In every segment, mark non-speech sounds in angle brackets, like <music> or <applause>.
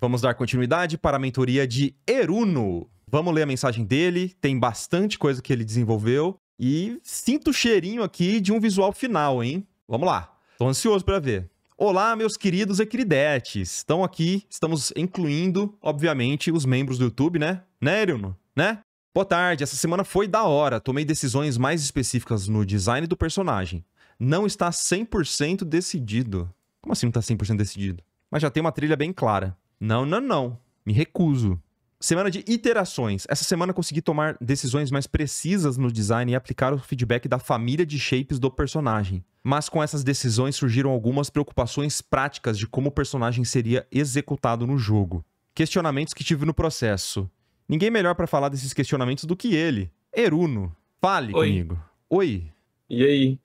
Vamos dar continuidade para a mentoria de Eruno. Vamos ler a mensagem dele, tem bastante coisa que ele desenvolveu e sinto o cheirinho aqui de um visual final, hein? Vamos lá. Estou ansioso para ver. Olá, meus queridos e queridetes. Estão aqui, estamos incluindo, obviamente, os membros do YouTube, né? Né, Eruno? Né? Boa tarde, essa semana foi da hora. Tomei decisões mais específicas no design do personagem. Não está 100% decidido. Como assim não está 100% decidido? Mas já tem uma trilha bem clara. Não, não, não. Me recuso. Semana de iterações. Essa semana consegui tomar decisões mais precisas no design e aplicar o feedback da família de shapes do personagem. Mas com essas decisões surgiram algumas preocupações práticas de como o personagem seria executado no jogo. Questionamentos que tive no processo. Ninguém melhor para falar desses questionamentos do que ele, Eruno. Fale Oi. comigo. Oi. E aí?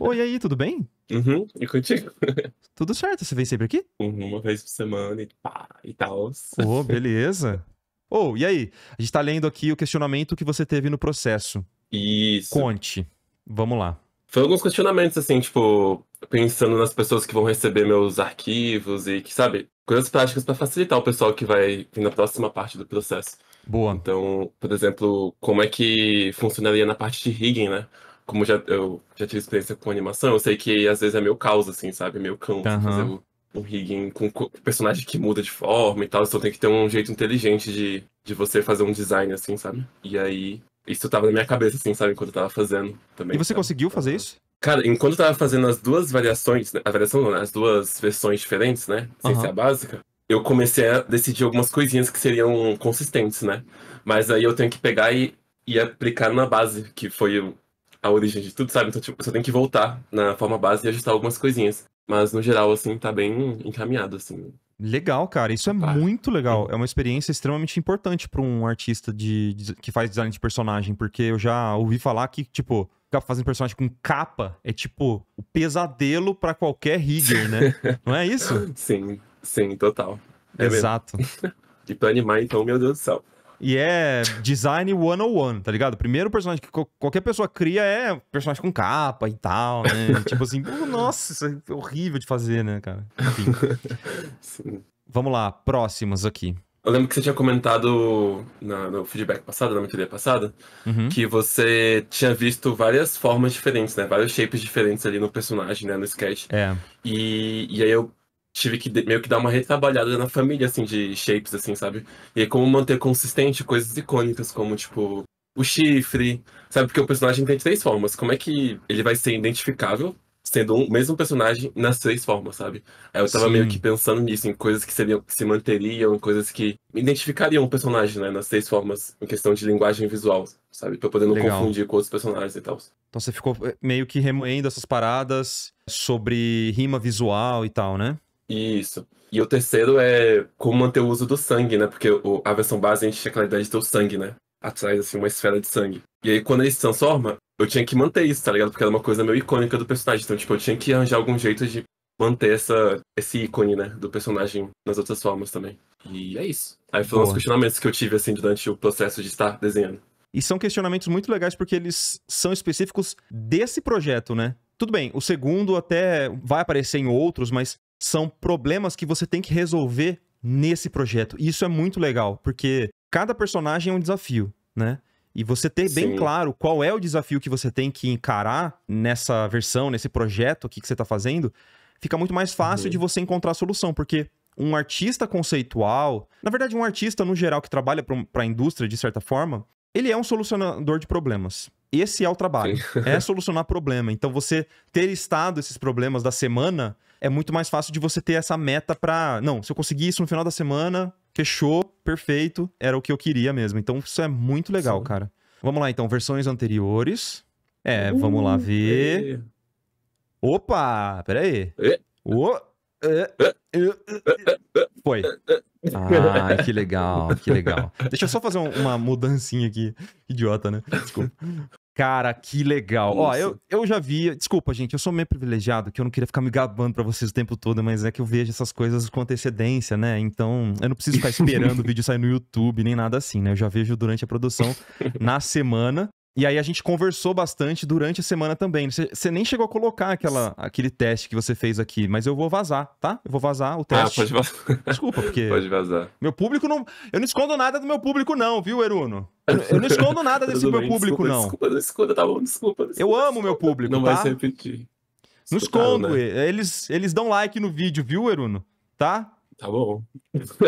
Oi, e aí, tudo bem? Uhum, e contigo? <laughs> Tudo certo, você vem sempre aqui? Uhum, uma vez por semana e pá, e tal. Oh, beleza. oh, e aí? A gente tá lendo aqui o questionamento que você teve no processo. Isso. Conte. Vamos lá. Foi alguns questionamentos, assim, tipo, pensando nas pessoas que vão receber meus arquivos e que, sabe, coisas práticas para facilitar o pessoal que vai vir na próxima parte do processo. Boa. Então, por exemplo, como é que funcionaria na parte de rigging, né? como já, eu já tive experiência com animação, eu sei que às vezes é meu caos, assim, sabe? É meu cão uhum. fazer o, um rigging com personagem que muda de forma e tal. você então tem que ter um jeito inteligente de, de você fazer um design, assim, sabe? E aí, isso tava na minha cabeça, assim, sabe? Enquanto eu tava fazendo também. E você sabe? conseguiu fazer isso? Cara, enquanto eu tava fazendo as duas variações, né? a variação não, né? as duas versões diferentes, né? Sem uhum. ser a básica, eu comecei a decidir algumas coisinhas que seriam consistentes, né? Mas aí eu tenho que pegar e, e aplicar na base, que foi o a origem de tudo, sabe? Então, tipo, só tem que voltar na forma base e ajustar algumas coisinhas. Mas, no geral, assim, tá bem encaminhado, assim. Legal, cara. Isso é ah, muito legal. É. é uma experiência extremamente importante para um artista de, de, que faz design de personagem, porque eu já ouvi falar que, tipo, ficar fazendo personagem com capa é tipo o pesadelo para qualquer rigger, né? <laughs> Não é isso? Sim, sim, total. É Exato. <laughs> e para animar, então, meu Deus do céu. E é design 101, tá ligado? O primeiro personagem que qualquer pessoa cria é personagem com capa e tal, né? <laughs> tipo assim, nossa, isso é horrível de fazer, né, cara? Enfim. <laughs> Vamos lá, próximos aqui. Eu lembro que você tinha comentado na, no feedback passado, na mentoria passada, uhum. que você tinha visto várias formas diferentes, né? Vários shapes diferentes ali no personagem, né? No sketch. É. E, e aí eu tive que meio que dar uma retrabalhada na família, assim, de shapes, assim, sabe? E como manter consistente coisas icônicas, como, tipo, o chifre, sabe? Porque o personagem tem três formas. Como é que ele vai ser identificável, sendo o um, mesmo personagem nas três formas, sabe? Aí eu tava Sim. meio que pensando nisso, em coisas que seriam, se manteriam, coisas que identificariam o personagem, né? Nas três formas, em questão de linguagem visual, sabe? Pra poder não Legal. confundir com outros personagens e tal. Então você ficou eh, meio que remoendo essas paradas sobre rima visual e tal, né? Isso. E o terceiro é como manter o uso do sangue, né? Porque o, a versão base a gente tinha a ideia de ter o sangue, né? Atrás, assim, uma esfera de sangue. E aí, quando ele se transforma, eu tinha que manter isso, tá ligado? Porque era uma coisa meio icônica do personagem. Então, tipo, eu tinha que arranjar algum jeito de manter essa, esse ícone, né? Do personagem nas outras formas também. E é isso. Aí foram Boa. os questionamentos que eu tive, assim, durante o processo de estar desenhando. E são questionamentos muito legais porque eles são específicos desse projeto, né? Tudo bem, o segundo até vai aparecer em outros, mas são problemas que você tem que resolver nesse projeto. E isso é muito legal, porque cada personagem é um desafio, né? E você ter Sim. bem claro qual é o desafio que você tem que encarar nessa versão, nesse projeto aqui que você está fazendo, fica muito mais fácil uhum. de você encontrar a solução, porque um artista conceitual, na verdade, um artista no geral que trabalha para a indústria de certa forma, ele é um solucionador de problemas. Esse é o trabalho, é <laughs> solucionar problema. Então, você ter listado esses problemas da semana é muito mais fácil de você ter essa meta pra. Não, se eu conseguir isso no final da semana, fechou, perfeito, era o que eu queria mesmo. Então isso é muito legal, Sim. cara. Vamos lá então, versões anteriores. É, uh, vamos lá uh, ver. Opa, peraí. E... É. É, é. Foi. Ah, que legal, que legal. Deixa eu só fazer uma mudancinha aqui. Idiota, né? Desculpa. Cara, que legal. Isso. Ó, eu, eu já vi. Desculpa, gente, eu sou meio privilegiado, que eu não queria ficar me gabando pra vocês o tempo todo, mas é que eu vejo essas coisas com antecedência, né? Então, eu não preciso ficar esperando o <laughs> vídeo sair no YouTube, nem nada assim, né? Eu já vejo durante a produção na semana. E aí a gente conversou bastante durante a semana também. Você, nem chegou a colocar aquela, aquele teste que você fez aqui, mas eu vou vazar, tá? Eu vou vazar o teste. Ah, pode vazar. Desculpa, porque. <laughs> Pode vazar. Meu público não. Eu não escondo nada do meu público, não, viu, Eruno? Eu, não escondo nada <laughs> desse meu público, desculpa, não. Desculpa, desculpa, tá bom, desculpa. desculpa eu amo desculpa. meu público. Não tá? vai se repetir. Não escondo. Né? É, eles, eles dão like no vídeo, viu, Eruno? Tá? Tá bom.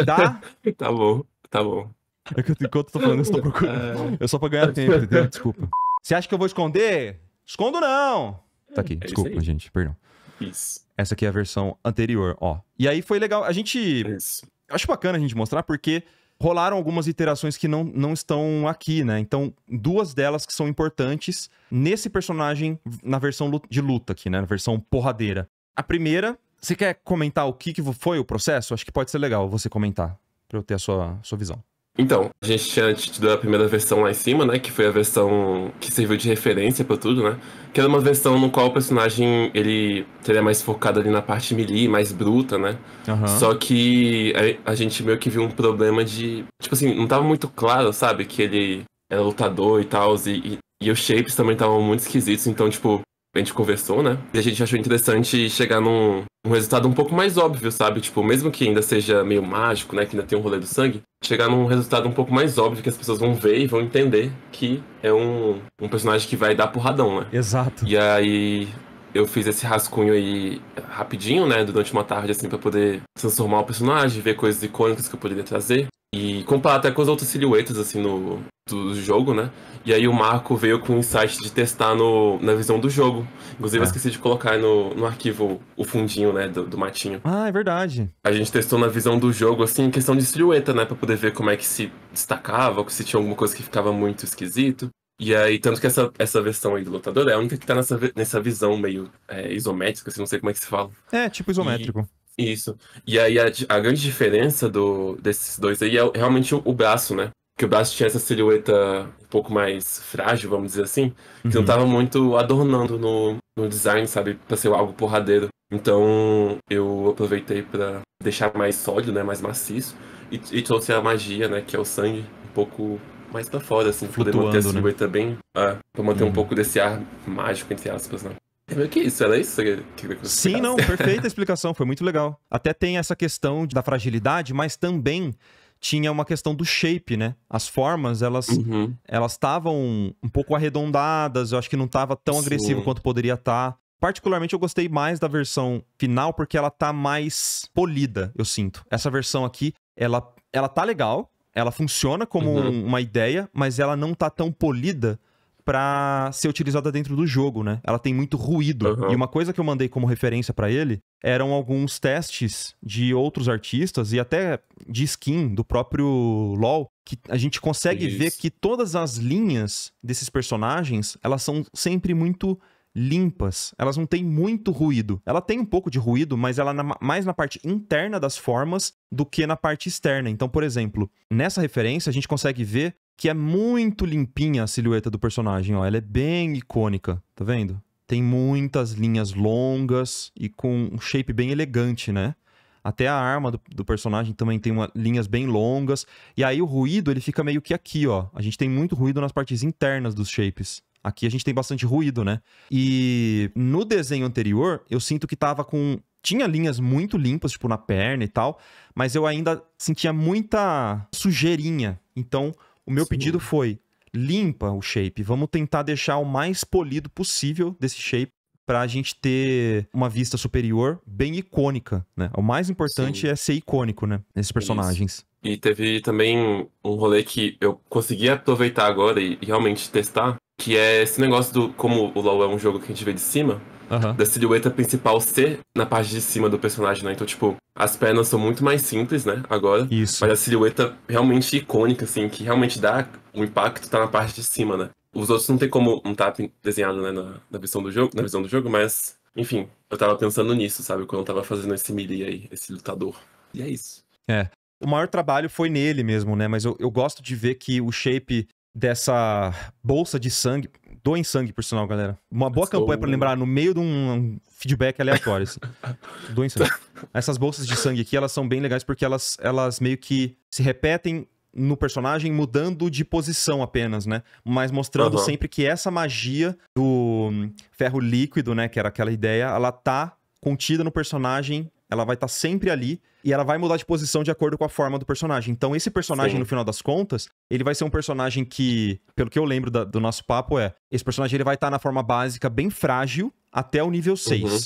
Tá? <laughs> tá bom, tá bom. É que enquanto eu tô falando isso, tô procurando. É só pra ganhar tempo, entendeu? Desculpa. Você acha que eu vou esconder? Escondo não! Tá aqui, é desculpa, gente, perdão. Isso. Essa aqui é a versão anterior, ó. E aí foi legal, a gente... Isso. Acho bacana a gente mostrar, porque rolaram algumas iterações que não, não estão aqui, né? Então, duas delas que são importantes nesse personagem, na versão de luta aqui, né? Na versão porradeira. A primeira, você quer comentar o que, que foi o processo? Acho que pode ser legal você comentar, pra eu ter a sua, sua visão. Então, a gente tinha tido a primeira versão lá em cima, né? Que foi a versão que serviu de referência para tudo, né? Que era uma versão no qual o personagem, ele seria mais focado ali na parte melee, mais bruta, né? Uhum. Só que a, a, gente meio que viu um problema de... Tipo assim, não tava muito claro, sabe? Que ele era é lutador e tal, e, e, e os shapes também estavam muito esquisitos. Então, tipo, a gente conversou, né? E a gente achou interessante chegar num um resultado um pouco mais óbvio, sabe? Tipo, mesmo que ainda seja meio mágico, né? Que ainda tem um rolê do sangue, chegar num resultado um pouco mais óbvio que as pessoas vão ver e vão entender que é um, um personagem que vai dar porradão, né? Exato. E aí eu fiz esse rascunho aí rapidinho, né? Durante uma tarde, assim, para poder transformar o personagem, ver coisas icônicas que eu poderia trazer. E comparar até com as outras silhuetas, assim, no, do jogo, né? E aí o Marco veio com o insight de testar no, na visão do jogo. Inclusive, é. eu esqueci de colocar no, no arquivo o fundinho, né, do, do, matinho. Ah, é verdade. A gente testou na visão do jogo, assim, em questão de silhueta, né? Pra poder ver como é que se destacava, se tinha alguma coisa que ficava muito esquisito. E aí, tanto que essa, essa versão aí do lutador é a única que tá nessa, nessa visão meio é, isométrica, assim, não sei como é que se fala. É, tipo isométrico. E... Isso. E aí a, a grande diferença do, desses dois aí é realmente o, o, braço, né? Que o braço tinha essa silhueta um pouco mais frágil, vamos dizer assim, que uhum. não tava muito adornando no, no design, sabe? Pra ser algo porradeiro. Então eu aproveitei para deixar mais sólido, né? Mais maciço. E, e, trouxe a magia, né? Que é o sangue, um pouco mais pra fora, assim, Flutuando, poder manter a né? silhueta né? bem. para ah, pra manter uhum. um pouco desse ar mágico, entre aspas, né? É meio que isso, era isso que, que Sim, não, perfeita <laughs> explicação, foi muito legal. Até tem essa questão da fragilidade, mas também tinha uma questão do shape, né? As formas, elas uhum. elas estavam um pouco arredondadas, eu acho que não estava tão Sim. agressivo quanto poderia estar. Tá. Particularmente eu gostei mais da versão final porque ela tá mais polida, eu sinto. Essa versão aqui, ela ela tá legal, ela funciona como uhum. um, uma ideia, mas ela não tá tão polida para ser utilizada dentro do jogo, né? Ela tem muito ruído. Uhum. E uma coisa que eu mandei como referência para ele eram alguns testes de outros artistas e até de skin do próprio LoL, que a gente consegue Isso. ver que todas as linhas desses personagens, elas são sempre muito limpas, elas não têm muito ruído. Ela tem um pouco de ruído, mas ela na, mais na parte interna das formas do que na parte externa. Então, por exemplo, nessa referência a gente consegue ver que é muito limpinha a silhueta do personagem, ó. Ela é bem icônica, tá vendo? Tem muitas linhas longas e com um shape bem elegante, né? Até a arma do, do personagem também tem uma, linhas bem longas. E aí o ruído, ele fica meio que aqui, ó. A gente tem muito ruído nas partes internas dos shapes. Aqui a gente tem bastante ruído, né? E no desenho anterior, eu sinto que tava com. Tinha linhas muito limpas, tipo na perna e tal, mas eu ainda sentia muita sujeirinha. Então, o meu Sim. pedido foi: limpa o shape, vamos tentar deixar o mais polido possível desse shape para a gente ter uma vista superior bem icônica, né? O mais importante Sim. é ser icônico, né? Nesses personagens. Isso. E teve também um rolê que eu consegui aproveitar agora e, e realmente testar, que é esse negócio do como o LoL é um jogo que a gente vê de cima, da silhueta principal ser na parte de cima do personagem, né? Então, tipo, as pernas são muito mais simples, né? Agora. Isso. Mas a silhueta realmente icônica, assim, que realmente dá o impacto, tá na parte de cima, né? Os outros não tem como um tap desenhado, né, na, na visão do jogo, na visão do jogo, mas, enfim, eu tava pensando nisso, sabe? Quando eu tava fazendo esse melee aí, esse lutador. E é isso. É. O maior trabalho foi nele mesmo, né? Mas eu, eu gosto de ver que o shape dessa bolsa de sangue. Doem sangue, por sinal, galera. Uma boa Estou... campanha para lembrar no meio de um feedback aleatório, assim. <laughs> Doem sangue. Essas bolsas de sangue aqui, elas são bem legais porque elas, elas meio que se repetem no personagem mudando de posição apenas, né? Mas mostrando uhum. sempre que essa magia do hum, ferro líquido, né, que era aquela ideia, ela tá contida no personagem ela vai estar tá sempre ali e ela vai mudar de posição de acordo com a forma do personagem. Então, esse personagem, Sim. no final das contas, ele vai ser um personagem que, pelo que eu lembro da, do nosso papo, é: esse personagem ele vai estar tá na forma básica, bem frágil, até o nível 6. Uhum.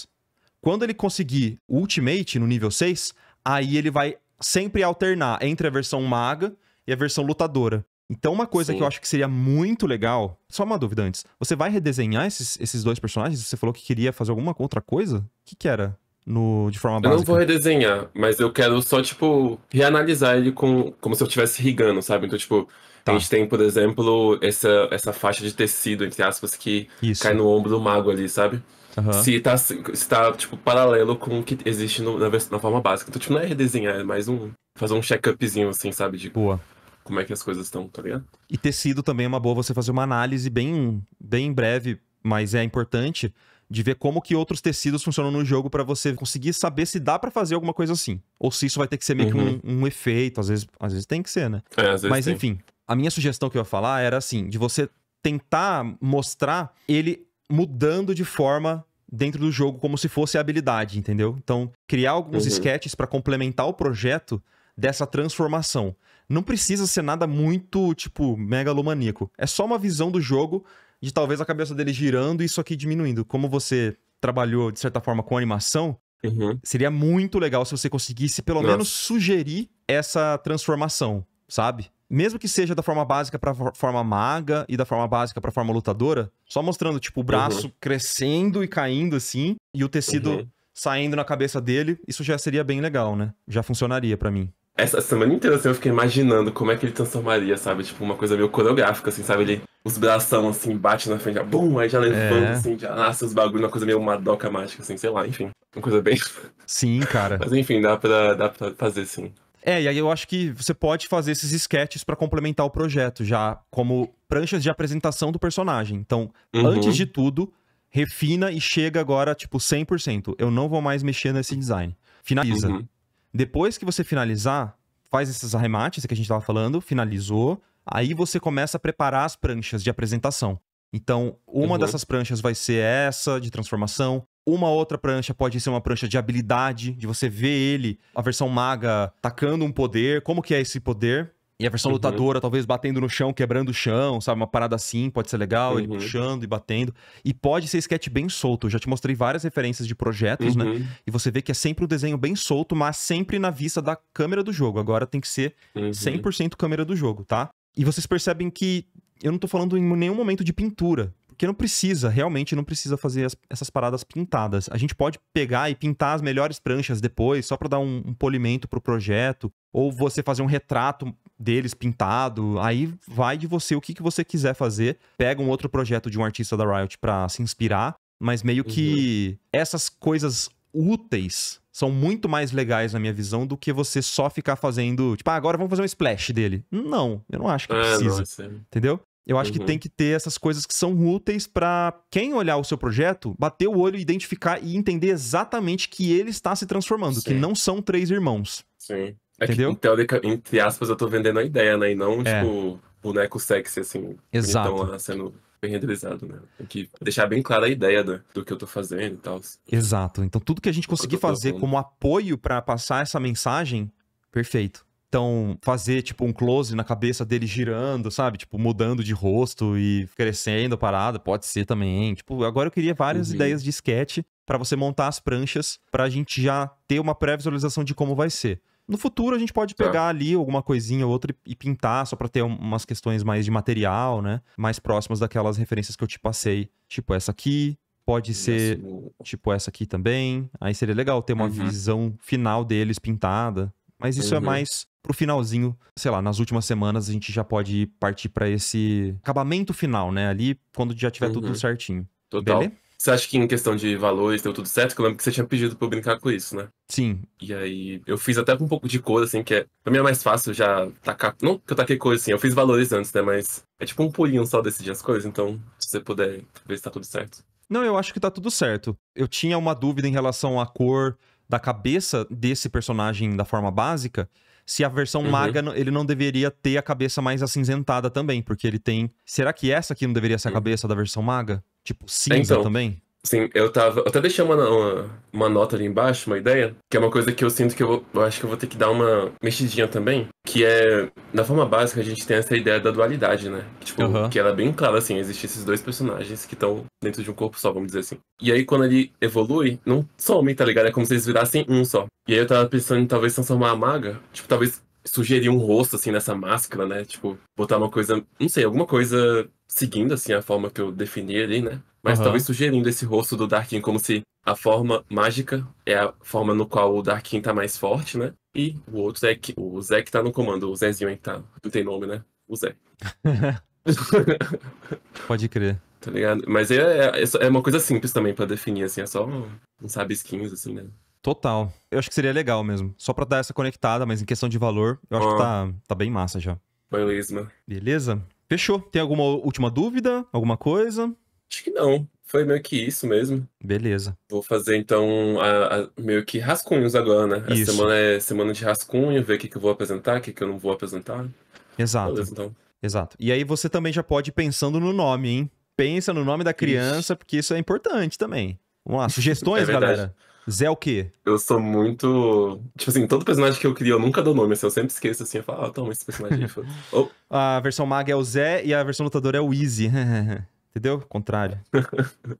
Quando ele conseguir o Ultimate no nível 6, aí ele vai sempre alternar entre a versão maga e a versão lutadora. Então, uma coisa Sim. que eu acho que seria muito legal. Só uma dúvida antes. Você vai redesenhar esses, esses dois personagens? Você falou que queria fazer alguma outra coisa? O que, que era? no, de forma eu básica? Eu não vou redesenhar, mas eu quero só, tipo, reanalisar ele com, como se eu estivesse rigando, sabe? Então, tipo, tá. a gente tem, por exemplo, essa, essa faixa de tecido, entre aspas, que Isso. cai no ombro do mago ali, sabe? Uhum. Se, tá, se tá, tipo, paralelo com o que existe no, na, na, forma básica. Então, tipo, não é redesenhar, é mais um. fazer um check-upzinho, assim, sabe? De boa. Como é que as coisas estão, tá ligado? E tecido também é uma boa você fazer uma análise bem, bem breve, mas é importante de ver como que outros tecidos funcionam no jogo para você conseguir saber se dá para fazer alguma coisa assim. Ou se isso vai ter que ser meio uhum. que um, uhum. um, efeito, às vezes, às vezes tem que ser, né? É, Mas tem. enfim, a minha sugestão que eu ia falar era assim, de você tentar mostrar ele mudando de forma dentro do jogo como se fosse a habilidade, entendeu? Então, criar alguns uhum. sketches para complementar o projeto dessa transformação. Não precisa ser nada muito, tipo, megalomaníaco. É só uma visão do jogo de talvez a cabeça dele girando e isso aqui diminuindo. Como você trabalhou, de certa forma, com animação, uhum. seria muito legal se você conseguisse, pelo Nossa. menos, sugerir essa transformação, sabe? Mesmo que seja da forma básica pra forma maga e da forma básica pra forma lutadora, só mostrando, tipo, o braço uhum. crescendo e caindo assim, e o tecido uhum. saindo na cabeça dele, isso já seria bem legal, né? Já funcionaria para mim. Essa semana inteira, assim, eu fiquei imaginando como é que ele transformaria, sabe? Tipo, uma coisa meio coreográfica, assim, sabe? Ele os bração assim, bate na frente, já, bum, aí já levanta, é. assim, já nasce os bagulhos, uma coisa meio madoca mágica, assim, sei lá, enfim. Uma coisa bem. <laughs> Sim, cara. Mas enfim, dá pra, dá pra fazer sim. É, e aí eu acho que você pode fazer esses sketches para complementar o projeto, já como pranchas de apresentação do personagem. Então, uhum. antes de tudo, refina e chega agora, tipo, 100%. Eu não vou mais mexer nesse design. Finaliza. Uhum. Depois que você finalizar, faz esses arremates que a gente tava falando, finalizou, Aí você começa a preparar as pranchas de apresentação. Então, uma uhum. dessas pranchas vai ser essa de transformação, uma outra prancha pode ser uma prancha de habilidade, de você ver ele, a versão maga tacando um poder, como que é esse poder? E a versão uhum. lutadora, talvez batendo no chão, quebrando o chão, sabe? Uma parada assim, pode ser legal, uhum. ele puxando e batendo. E pode ser sketch bem solto. Eu já te mostrei várias referências de projetos, né? uhum. né? E você vê que é sempre um desenho bem solto, mas sempre na vista da câmera do jogo. Agora tem que ser 100% uhum. câmera do jogo, tá? E vocês percebem que eu não estou falando em nenhum momento de pintura, porque não precisa, realmente não precisa fazer as, essas paradas pintadas. A gente pode pegar e pintar as melhores pranchas depois, só para dar um, um polimento pro projeto, ou você fazer um retrato deles pintado. Aí vai de você o que, que você quiser fazer. Pega um outro projeto de um artista da Riot para se inspirar, mas meio que uhum. essas coisas úteis são muito mais legais na minha visão do que você só ficar fazendo, tipo, ah, agora vamos fazer um splash dele. Não, eu não acho que é, precisa. É entendeu? Eu acho uhum. que tem que ter essas coisas que são úteis para quem olhar o seu projeto, bater o olho, identificar e entender exatamente que ele está se transformando, Sim. que não são três irmãos. Sim. É entendeu? Que, entre aspas, eu tô vendendo a ideia, né? E não, é. tipo, boneco sexy, assim. Então, Exato. Então, sendo bem renderizado, né? Tem que deixar bem clara a ideia do, do que eu tô fazendo e tal. Exato. Então, tudo que a gente conseguir fazer como apoio para passar essa mensagem, perfeito. Então, fazer, tipo, um close na cabeça dele girando, sabe? Tipo, mudando de rosto e crescendo a parada, pode ser também. Tipo, agora eu queria várias uhum. ideias de sketch para você montar as pranchas, pra gente já ter uma pré-visualização de como vai ser. No futuro a gente pode tá. pegar é. ali alguma coisinha ou outra e pintar só para ter umas questões mais de material, né? Mais próximas daquelas referências que eu te passei, tipo essa aqui, pode ser tipo essa aqui também. Aí seria legal ter uma uhum. visão final deles pintada. Mas isso é uhum. é mais pro finalzinho, sei lá, nas últimas semanas a gente já pode partir para esse acabamento final, né? Ali quando já tiver uhum. tudo certinho. Total. Beleza? Você acha que em questão de valores deu tudo certo? Porque eu lembro que você tinha pedido pra eu brincar com isso, né? Sim. E aí eu fiz até com um pouco de cor, assim, que é. Pra mim é mais fácil já tacar. Não que eu taquei cor assim, eu fiz valores antes, né? Mas é tipo um pulinho só decidir as coisas, então se você puder ver se tá tudo certo. Não, eu acho que tá tudo certo. Eu tinha uma dúvida em relação à cor da cabeça desse personagem da forma básica, se a versão uhum. maga ele não deveria ter a cabeça mais acinzentada também, porque ele tem. Será que essa aqui não deveria ser a cabeça uhum. da versão maga? Tipo cinza então, também? Sim, eu tava. Eu até deixei uma, uma, uma, nota ali embaixo, uma ideia, que é uma coisa que eu sinto que eu, vou, eu acho que eu vou ter que dar uma mexidinha também, que é. Na forma básica, a gente tem essa ideia da dualidade, né? Tipo, uhum. que ela é bem clara, assim, existem esses dois personagens que estão dentro de um corpo só, vamos dizer assim. E aí, quando ele evolui, não some, tá ligado? É como se eles virassem um só. E aí eu tava pensando em talvez transformar a maga, tipo, talvez sugerir um rosto, assim, nessa máscara, né? Tipo, botar uma coisa, não sei, alguma coisa seguindo assim a forma que eu defini ali, né? Mas uhum. talvez sugerindo esse rosto do Darkin como se a forma mágica é a forma no qual o Darkin tá mais forte, né? E o outro é que o Zé que tá no comando, o Zezinho aí que tá, não tem nome, né? O Zé. <laughs> Pode crer. Tá ligado? Mas é, é, é, é uma coisa simples também para definir, assim, é só um, um sabe skins, assim, né? Total. Eu acho que seria legal mesmo. Só pra dar essa conectada, mas em questão de valor, eu acho que tá, tá bem massa já. Beleza. Beleza? Fechou. Tem alguma última dúvida? Alguma coisa? Acho que não. Foi meio que isso mesmo. Beleza. Vou fazer então a, a, meio que rascunhos agora, né? Isso. semana é semana de rascunho, ver o que, que eu vou apresentar, o que, que eu não vou apresentar. Exato. Beleza, então. Exato. E aí você também já pode ir pensando no nome, hein? Pensa no nome da criança, Ixi. porque isso é importante também. Vamos lá, <laughs> é sugestões, é galera. Zé o quê? Eu sou muito. Tipo assim, todo personagem que eu crio, eu nunca dou nome, assim, eu sempre esqueço assim, eu falo, ah, toma esse personagem. oh. <laughs> A versão maga é o Zé e a versão lutadora é o Easy. <laughs> Entendeu? Contrário.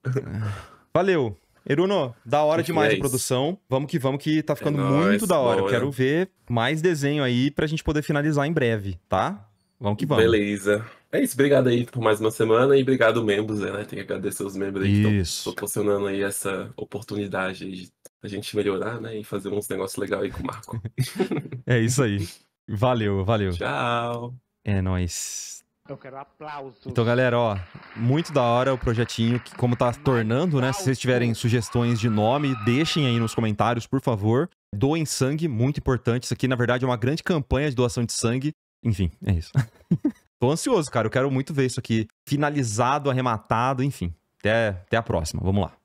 <laughs> Valeu. Eruno, da hora que demais que é a produção. Vamos que vamos, que tá ficando é muito da hora. Boa. Eu quero ver mais desenho aí pra gente poder finalizar em breve, tá? Vamos que vamos. Beleza. É isso, obrigado aí por mais uma semana e obrigado membros, né? Tem que agradecer os membros aí que estão proporcionando aí essa oportunidade de a gente melhorar, né? E fazer uns negócios legais aí com o Marco. <laughs> é isso aí. Valeu, valeu. Tchau. É nóis. Eu quero aplauso. Então, galera, ó, muito da hora o projetinho, que como tá tornando, né? Se vocês tiverem sugestões de nome, deixem aí nos comentários, por favor. Doem sangue, muito importante. Isso aqui, na verdade, é uma grande campanha de doação de sangue. Enfim, é isso. <laughs> Tô ansioso, cara. Eu quero muito ver isso aqui finalizado, arrematado, enfim. Até, até a próxima. Vamos lá.